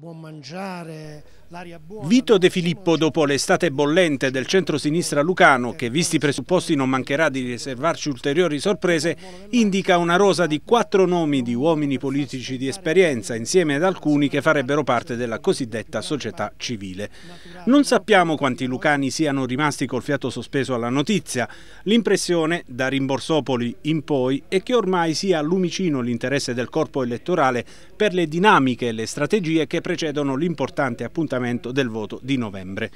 buon mangiare, l'aria buona. Vito De Filippo, dopo l'estate bollente del centro-sinistra lucano, che visti i presupposti non mancherà di riservarci ulteriori sorprese, indica una rosa di quattro nomi di uomini politici di esperienza, insieme ad alcuni che farebbero parte della cosiddetta società civile. Non sappiamo quanti lucani siano rimasti col fiato sospeso alla notizia. L'impressione, da Rimborsopoli in poi, è che ormai sia lumicino l'interesse del corpo elettorale per le dinamiche e le strategie che presentano precedono l'importante appuntamento del voto di novembre.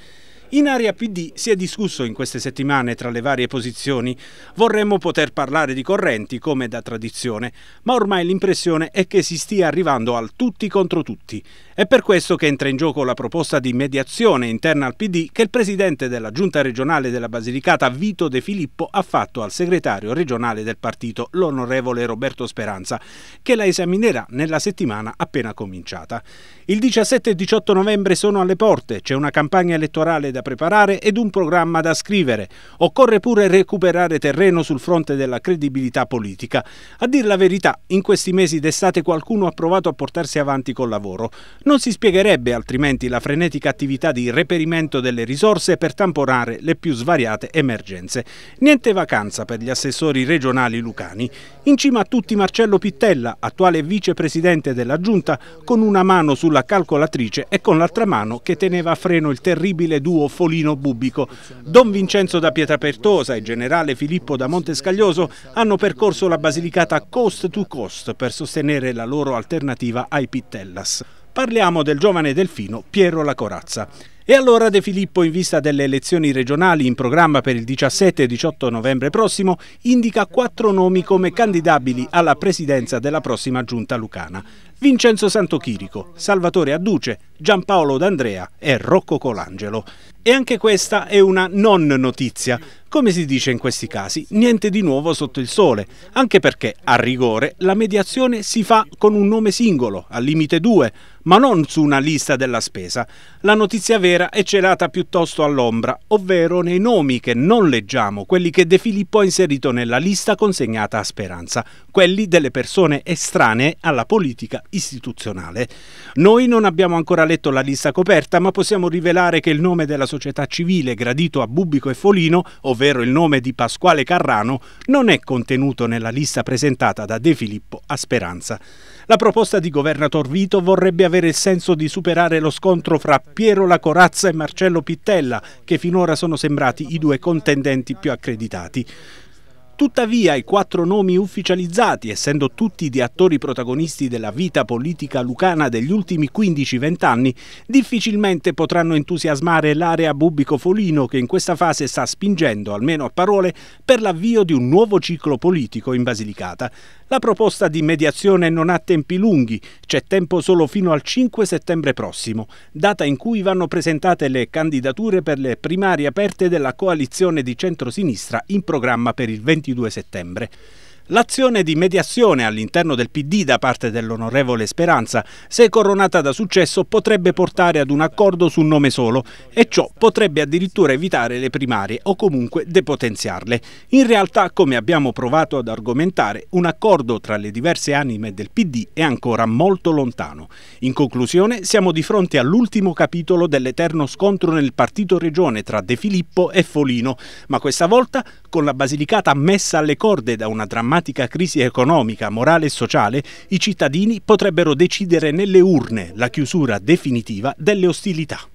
In area PD si è discusso in queste settimane tra le varie posizioni. Vorremmo poter parlare di correnti come da tradizione, ma ormai l'impressione è che si stia arrivando al tutti contro tutti. È per questo che entra in gioco la proposta di mediazione interna al PD che il presidente della giunta regionale della Basilicata Vito De Filippo ha fatto al segretario regionale del partito, l'onorevole Roberto Speranza, che la esaminerà nella settimana appena cominciata. Il 17 e 18 novembre sono alle porte, c'è una campagna elettorale da preparare ed un programma da scrivere. Occorre pure recuperare terreno sul fronte della credibilità politica. A dir la verità, in questi mesi d'estate qualcuno ha provato a portarsi avanti col lavoro. Non si spiegherebbe altrimenti la frenetica attività di reperimento delle risorse per tamponare le più svariate emergenze. Niente vacanza per gli assessori regionali lucani. In cima a tutti Marcello Pittella, attuale vicepresidente della Giunta, con una mano sulla calcolatrice e con l'altra mano che teneva a freno il terribile duo nuovo Folino bubico. Don Vincenzo da Pietrapertosa e generale Filippo da Montescaglioso hanno percorso la Basilicata coast to coast per sostenere la loro alternativa ai Pittellas. Parliamo del giovane delfino Piero La Corazza. E allora De Filippo, in vista delle elezioni regionali in programma per il 17 e 18 novembre prossimo, indica quattro nomi come candidabili alla presidenza della prossima giunta lucana. Vincenzo Santochirico, Salvatore Adduce, Giampaolo D'Andrea e Rocco Colangelo. E anche questa è una non notizia. Come si dice in questi casi, niente di nuovo sotto il sole, anche perché, a rigore, la mediazione si fa con un nome singolo, al limite due, ma non su una lista della spesa. La notizia vera è celata piuttosto all'ombra, ovvero nei nomi che non leggiamo, quelli che De Filippo ha inserito nella lista consegnata a Speranza, quelli delle persone estranee alla politica istituzionale. Noi non abbiamo ancora letto la lista coperta, ma possiamo rivelare che il nome della società civile gradito a Bubico e Folino, ovvero il nome di Pasquale Carrano, non è contenuto nella lista presentata da De Filippo a Speranza. La proposta di governator Vito vorrebbe avere il senso di superare lo scontro fra Piero La Corazza e Marcello Pittella, che finora sono sembrati i due contendenti più accreditati. Tuttavia i quattro nomi ufficializzati, essendo tutti di attori protagonisti della vita politica lucana degli ultimi 15-20 anni, difficilmente potranno entusiasmare l'area Bubico-Folino che in questa fase sta spingendo, almeno a parole, per l'avvio di un nuovo ciclo politico in Basilicata. La proposta di mediazione non ha tempi lunghi, c'è tempo solo fino al 5 settembre prossimo, data in cui vanno presentate le candidature per le primarie aperte della coalizione di centrosinistra in programma per il 20 22 settembre. L'azione di mediazione all'interno del PD da parte dell'onorevole Speranza, se coronata da successo, potrebbe portare ad un accordo su un nome solo e ciò potrebbe addirittura evitare le primarie o comunque depotenziarle. In realtà, come abbiamo provato ad argomentare, un accordo tra le diverse anime del PD è ancora molto lontano. In conclusione, siamo di fronte all'ultimo capitolo dell'eterno scontro nel partito regione tra De Filippo e Folino, ma questa volta con la Basilicata messa alle corde da una drammatica drammatica crisi economica, morale e sociale, i cittadini potrebbero decidere nelle urne la chiusura definitiva delle ostilità.